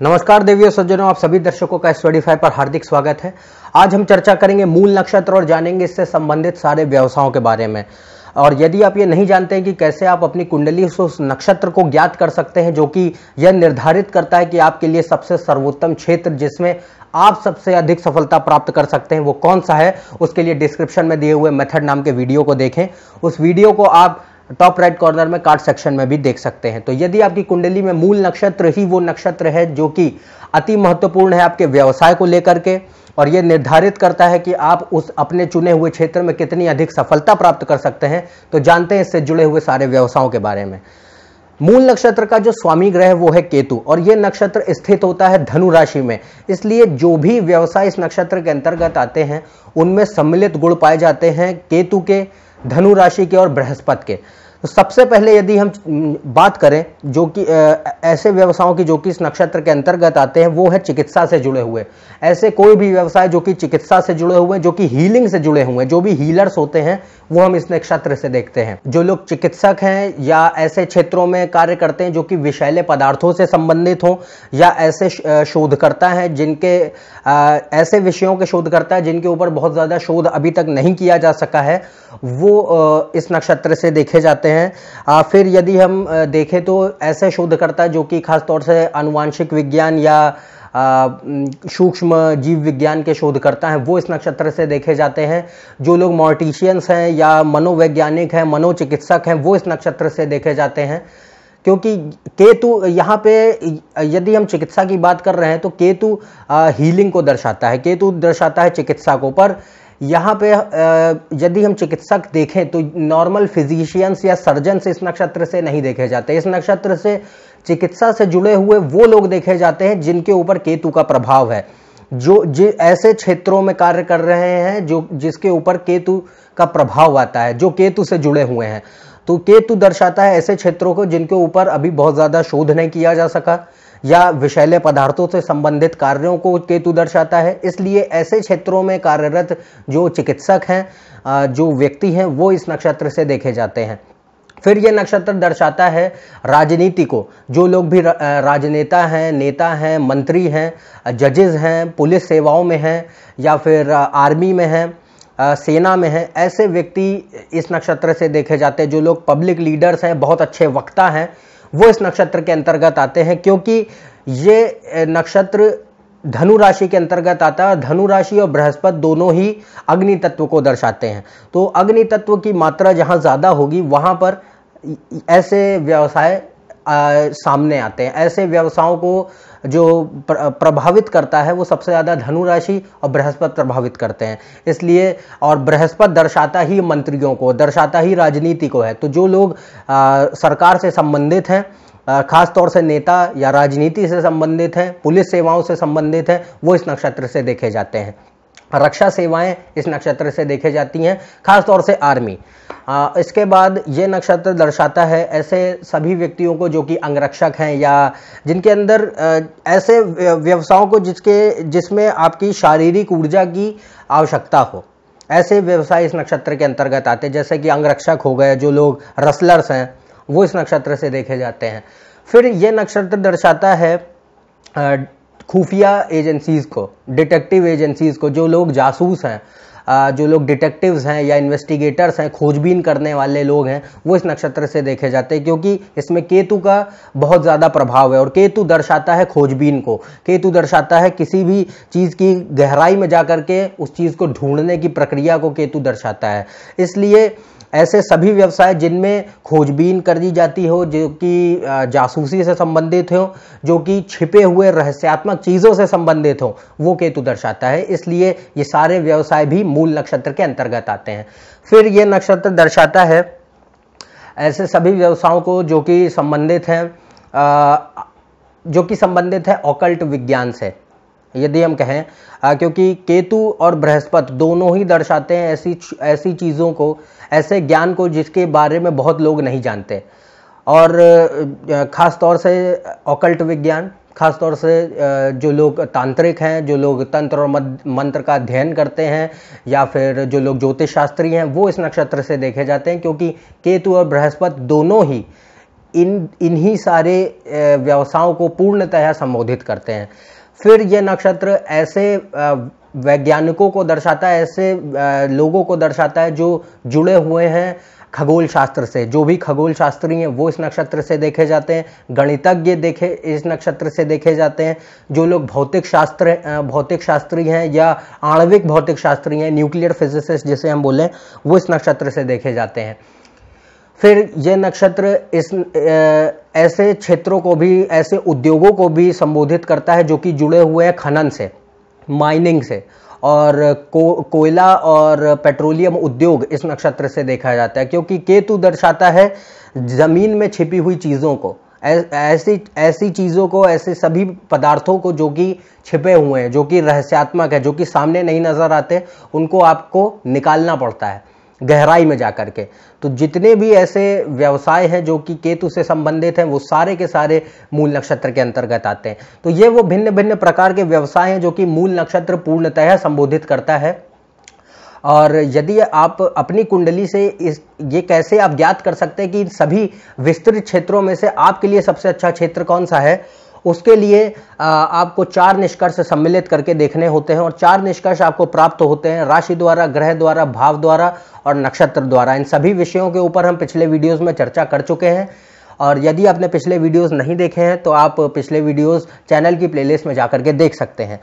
नमस्कार देवियों सज्जनों आप सभी दर्शकों का स्टडीफाई पर हार्दिक स्वागत है आज हम चर्चा करेंगे मूल नक्षत्र और जानेंगे इससे संबंधित सारे व्यवसायों के बारे में और यदि आप ये नहीं जानते हैं कि कैसे आप अपनी कुंडली से उस नक्षत्र को ज्ञात कर सकते हैं जो कि यह निर्धारित करता है कि आपके लिए सबसे सर्वोत्तम क्षेत्र जिसमें आप सबसे अधिक सफलता प्राप्त कर सकते हैं वो कौन सा है उसके लिए डिस्क्रिप्शन में दिए हुए मेथड नाम के वीडियो को देखें उस वीडियो को आप टॉप राइट कॉर्नर में कार्ड सेक्शन में भी देख सकते हैं तो यदि आपकी कुंडली में मूल नक्षत्र ही वो नक्षत्र है जो कि अति महत्वपूर्ण है आपके व्यवसाय को लेकर के और ये निर्धारित करता है कि आप उस अपने चुने हुए क्षेत्र में कितनी अधिक सफलता प्राप्त कर सकते हैं तो जानते हैं इससे जुड़े हुए सारे व्यवसायों के बारे में मूल नक्षत्र का जो स्वामी ग्रह वो है केतु और ये नक्षत्र स्थित होता है धनु राशि में इसलिए जो भी व्यवसाय इस नक्षत्र के अंतर्गत आते हैं उनमें सम्मिलित गुण पाए जाते हैं केतु के धनु राशि के और बृहस्पति के तो सबसे पहले यदि हम बात करें जो कि ऐसे व्यवसायों की जो कि इस नक्षत्र के अंतर्गत आते हैं वो है चिकित्सा से जुड़े हुए ऐसे कोई भी व्यवसाय जो कि चिकित्सा से जुड़े हुए जो कि हीलिंग से जुड़े हुए हैं जो भी हीलर्स होते हैं वो हम इस नक्षत्र से देखते हैं जो लोग चिकित्सक हैं या ऐसे क्षेत्रों में कार्य करते हैं जो कि विषैले पदार्थों से संबंधित हों या ऐसे शोधकर्ता हैं जिनके ऐसे विषयों के शोधकर्ता जिनके ऊपर बहुत ज़्यादा शोध अभी तक नहीं किया जा सका है वो इस नक्षत्र से देखे जाते करते हैं आ, फिर यदि हम देखें तो ऐसे शोधकर्ता जो कि खासतौर से अनुवांशिक विज्ञान या सूक्ष्म जीव विज्ञान के शोधकर्ता हैं वो इस नक्षत्र से देखे जाते हैं जो लोग मॉर्टिशियंस हैं या मनोवैज्ञानिक हैं मनोचिकित्सक हैं वो इस नक्षत्र से देखे जाते हैं क्योंकि केतु यहाँ पे यदि हम चिकित्सा की बात कर रहे हैं तो केतु हीलिंग को दर्शाता है केतु दर्शाता है चिकित्सा को पर यहाँ पे यदि हम चिकित्सक देखें तो नॉर्मल फिजिशियंस या सर्जन से इस नक्षत्र से नहीं देखे जाते इस नक्षत्र से चिकित्सा से जुड़े हुए वो लोग देखे जाते हैं जिनके ऊपर केतु का प्रभाव है जो जो ऐसे क्षेत्रों में कार्य कर रहे हैं जो जिसके ऊपर केतु का प्रभाव आता है जो केतु से जुड़े हुए हैं तो केतु दर्शाता है ऐसे क्षेत्रों को जिनके ऊपर अभी बहुत ज़्यादा शोध नहीं किया जा सका या विषैले पदार्थों से संबंधित कार्यों को केतु दर्शाता है इसलिए ऐसे क्षेत्रों में कार्यरत जो चिकित्सक हैं जो व्यक्ति हैं वो इस नक्षत्र से देखे जाते हैं फिर ये नक्षत्र दर्शाता है राजनीति को जो लोग भी राजनेता हैं नेता हैं मंत्री हैं जजेस हैं पुलिस सेवाओं में हैं या फिर आर्मी में हैं सेना में हैं ऐसे व्यक्ति इस नक्षत्र से देखे जाते हैं जो लोग पब्लिक लीडर्स हैं बहुत अच्छे वक्ता हैं वो इस नक्षत्र के अंतर्गत आते हैं क्योंकि ये नक्षत्र धनु राशि के अंतर्गत आता है धनु राशि और बृहस्पति दोनों ही अग्नि तत्व को दर्शाते हैं तो अग्नि तत्व की मात्रा जहां ज़्यादा होगी वहां पर ऐसे व्यवसाय सामने आते हैं ऐसे व्यवसायों को जो प्रभावित करता है वो सबसे ज़्यादा धनु राशि और बृहस्पति प्रभावित करते हैं इसलिए और बृहस्पति दर्शाता ही मंत्रियों को दर्शाता ही राजनीति को है तो जो लोग आ, सरकार से संबंधित हैं खास तौर से नेता या राजनीति से संबंधित हैं पुलिस सेवाओं से संबंधित हैं वो इस नक्षत्र से देखे जाते हैं रक्षा सेवाएं इस नक्षत्र से देखे जाती हैं खासतौर से आर्मी आ, इसके बाद ये नक्षत्र दर्शाता है ऐसे सभी व्यक्तियों को जो कि अंगरक्षक हैं या जिनके अंदर आ, ऐसे व्यवसायों को जिसके जिसमें आपकी शारीरिक ऊर्जा की आवश्यकता हो ऐसे व्यवसाय इस नक्षत्र के अंतर्गत आते हैं जैसे कि अंगरक्षक हो गए जो लोग रसलर्स हैं वो इस नक्षत्र से देखे जाते हैं फिर ये नक्षत्र दर्शाता है खुफिया एजेंसीज़ को डिटेक्टिव एजेंसीज़ को जो लोग जासूस हैं जो लोग डिटेक्टिव्स हैं या इन्वेस्टिगेटर्स हैं खोजबीन करने वाले लोग हैं वो इस नक्षत्र से देखे जाते हैं क्योंकि इसमें केतु का बहुत ज़्यादा प्रभाव है और केतु दर्शाता है खोजबीन को केतु दर्शाता है किसी भी चीज़ की गहराई में जा के उस चीज़ को ढूंढने की प्रक्रिया को केतु दर्शाता है इसलिए ऐसे सभी व्यवसाय जिनमें खोजबीन कर दी जाती हो जो कि जासूसी से संबंधित हो जो कि छिपे हुए रहस्यात्मक चीज़ों से संबंधित हो वो केतु दर्शाता है इसलिए ये सारे व्यवसाय भी मूल नक्षत्र के अंतर्गत आते हैं फिर ये नक्षत्र दर्शाता है ऐसे सभी व्यवसायों को जो कि संबंधित हैं जो कि संबंधित है ऑकल्ट विज्ञान से यदि हम कहें आ, क्योंकि केतु और बृहस्पति दोनों ही दर्शाते हैं ऐसी ऐसी चीज़ों को ऐसे ज्ञान को जिसके बारे में बहुत लोग नहीं जानते और ख़ास तौर से ओकल्ट विज्ञान ख़ास तौर से जो लोग तांत्रिक हैं जो लोग तंत्र और मंत्र का अध्ययन करते हैं या फिर जो लोग ज्योतिष शास्त्री हैं वो इस नक्षत्र से देखे जाते हैं क्योंकि केतु और बृहस्पति दोनों ही इन इन्हीं सारे व्यवसायों को पूर्णतः संबोधित करते हैं फिर ये नक्षत्र ऐसे वैज्ञानिकों को दर्शाता है ऐसे लोगों को दर्शाता है जो जुड़े हुए हैं खगोल शास्त्र से जो भी खगोल शास्त्री हैं वो इस नक्षत्र से देखे जाते हैं गणितज्ञ देखे इस नक्षत्र से देखे जाते हैं जो लोग भौतिक शास्त्र भौतिक शास्त्री हैं या आणविक भौतिक शास्त्री हैं न्यूक्लियर फिजिसिस्ट जिसे हम बोलें वो इस नक्षत्र से देखे जाते हैं फिर ये नक्षत्र इस ऐसे क्षेत्रों को भी ऐसे उद्योगों को भी संबोधित करता है जो कि जुड़े हुए हैं खनन से माइनिंग से और को कोयला और पेट्रोलियम उद्योग इस नक्षत्र से देखा जाता है क्योंकि केतु दर्शाता है ज़मीन में छिपी हुई चीज़ों को ऐसी ऐसी चीज़ों को ऐसे सभी पदार्थों को जो कि छिपे हुए हैं जो कि रहस्यात्मक है जो कि सामने नहीं नज़र आते उनको आपको निकालना पड़ता है गहराई में जा करके के तो जितने भी ऐसे व्यवसाय हैं जो कि केतु से संबंधित हैं वो सारे के सारे मूल नक्षत्र के अंतर्गत आते हैं तो ये वो भिन्न भिन्न प्रकार के व्यवसाय हैं जो कि मूल नक्षत्र पूर्णतः संबोधित करता है और यदि आप अपनी कुंडली से इस ये कैसे आप ज्ञात कर सकते हैं कि सभी विस्तृत क्षेत्रों में से आपके लिए सबसे अच्छा क्षेत्र कौन सा है उसके लिए आपको चार निष्कर्ष सम्मिलित करके देखने होते हैं और चार निष्कर्ष आपको प्राप्त होते हैं राशि द्वारा ग्रह द्वारा भाव द्वारा और नक्षत्र द्वारा इन सभी विषयों के ऊपर हम पिछले वीडियोस में चर्चा कर चुके हैं और यदि आपने पिछले वीडियोस नहीं देखे हैं तो आप पिछले वीडियोस चैनल की प्लेलिस्ट में जा के देख सकते हैं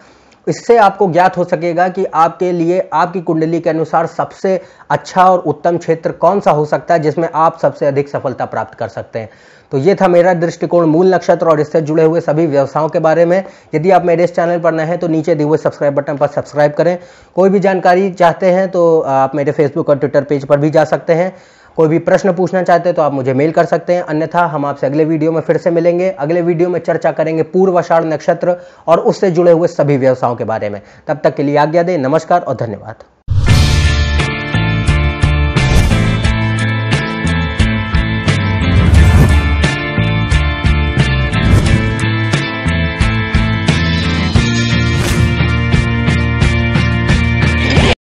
इससे आपको ज्ञात हो सकेगा कि आपके लिए आपकी कुंडली के अनुसार सबसे अच्छा और उत्तम क्षेत्र कौन सा हो सकता है जिसमें आप सबसे अधिक सफलता प्राप्त कर सकते हैं तो ये था मेरा दृष्टिकोण मूल नक्षत्र और इससे जुड़े हुए सभी व्यवसायों के बारे में यदि आप मेरे इस चैनल पर नए हैं तो नीचे दिए हुए सब्सक्राइब बटन पर सब्सक्राइब करें कोई भी जानकारी चाहते हैं तो आप मेरे फेसबुक और ट्विटर पेज पर भी जा सकते हैं कोई भी प्रश्न पूछना चाहते हैं तो आप मुझे मेल कर सकते हैं अन्यथा हम आपसे अगले वीडियो में फिर से मिलेंगे अगले वीडियो में चर्चा करेंगे पूर्वाषाढ़ नक्षत्र और उससे जुड़े हुए सभी व्यवसायों के बारे में तब तक के लिए आज्ञा दें नमस्कार और धन्यवाद